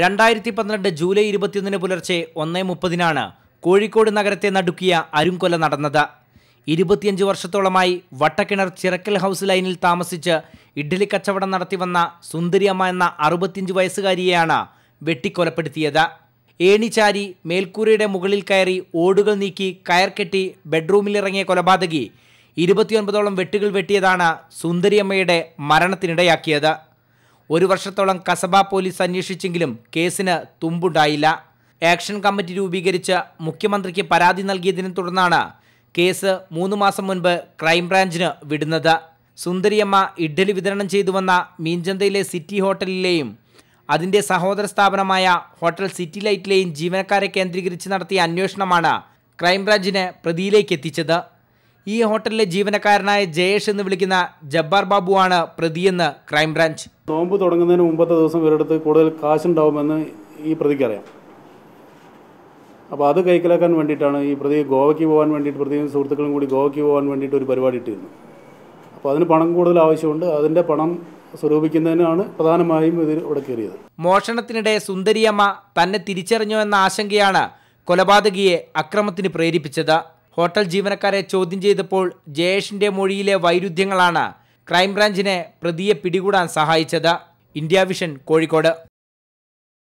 രണ്ടായിരത്തി പന്ത്രണ്ട് ജൂലൈ ഇരുപത്തിയൊന്നിന് പുലർച്ചെ ഒന്നേ മുപ്പതിനാണ് കോഴിക്കോട് നഗരത്തെ നടുക്കിയ അരുംകൊല നടന്നത് ഇരുപത്തിയഞ്ച് വർഷത്തോളമായി വട്ടക്കിണർ ചിറക്കൽ ഹൗസ് ലൈനിൽ താമസിച്ച് ഇഡ്ഡലി കച്ചവടം നടത്തിവന്ന സുന്ദരിയമ്മ എന്ന അറുപത്തിയഞ്ച് വയസ്സുകാരിയെയാണ് വെട്ടിക്കൊലപ്പെടുത്തിയത് ഏണിചാരി മേൽക്കൂരയുടെ മുകളിൽ കയറി ഓടുകൾ നീക്കി കയർ കെട്ടി ബെഡ്റൂമിലിറങ്ങിയ കൊലപാതകി ഇരുപത്തിയൊൻപതോളം വെട്ടുകൾ വെട്ടിയതാണ് സുന്ദരിയമ്മയുടെ മരണത്തിനിടയാക്കിയത് ഒരു വർഷത്തോളം കസബ പോലീസ് അന്വേഷിച്ചെങ്കിലും കേസിന് തുമ്പുണ്ടായില്ല ആക്ഷൻ കമ്മിറ്റി രൂപീകരിച്ച് മുഖ്യമന്ത്രിക്ക് പരാതി നൽകിയതിനെ തുടർന്നാണ് കേസ് മൂന്ന് മാസം മുൻപ് ക്രൈംബ്രാഞ്ചിന് വിടുന്നത് സുന്ദരിയമ്മ ഇഡ്ഡലി വിതരണം ചെയ്തു വന്ന മീൻചന്തയിലെ സിറ്റി ഹോട്ടലിലെയും അതിൻ്റെ സഹോദര സ്ഥാപനമായ ഹോട്ടൽ സിറ്റി ലൈറ്റിലെയും ജീവനക്കാരെ കേന്ദ്രീകരിച്ച് നടത്തിയ അന്വേഷണമാണ് ക്രൈംബ്രാഞ്ചിനെ പ്രതിയിലേക്ക് എത്തിച്ചത് ഈ ഹോട്ടലിലെ ജീവനക്കാരനായ ജയേഷ് എന്ന് വിളിക്കുന്ന ജബ്ബാർ ബാബു ആണ് പ്രതിയെന്ന് ക്രൈംബ്രാഞ്ച് നോമ്പ് തുടങ്ങുന്നതിന് മുമ്പത്തെ ദിവസം ഇവരെടുത്ത് കൂടുതൽ കാശുണ്ടാവുമെന്ന് ഈ അറിയാം അപ്പോൾ അത് കൈക്കലാക്കാൻ വേണ്ടിയിട്ടാണ് ഈ പ്രതി ഗോവയ്ക്ക് പോകാൻ വേണ്ടിയിട്ട് പ്രതിയും സുഹൃത്തുക്കളും കൂടി ഗോവയ്ക്ക് പോകാൻ വേണ്ടിയിട്ട് ഒരു പരിപാടി ഇട്ടിരുന്നു അപ്പോൾ അതിന് പണം കൂടുതൽ ആവശ്യമുണ്ട് അതിൻ്റെ പണം സ്വരൂപിക്കുന്നതിനാണ് പ്രധാനമായും ഇതിൽ ഇവിടെ കയറിയത് മോഷണത്തിനിടെ സുന്ദരിയമ്മ തന്നെ തിരിച്ചറിഞ്ഞു എന്ന ആശങ്കയാണ് കൊലപാതകിയെ അക്രമത്തിന് പ്രേരിപ്പിച്ചത് ഹോട്ടൽ ജീവനക്കാരെ ചോദ്യം ചെയ്തപ്പോൾ ജയേഷിന്റെ മൊഴിയിലെ വൈരുദ്ധ്യങ്ങളാണ് ക്രൈംബ്രാഞ്ചിനെ പ്രതിയെ പിടികൂടാൻ സഹായിച്ചത് ഇന്ത്യ വിഷൻ കോഴിക്കോട്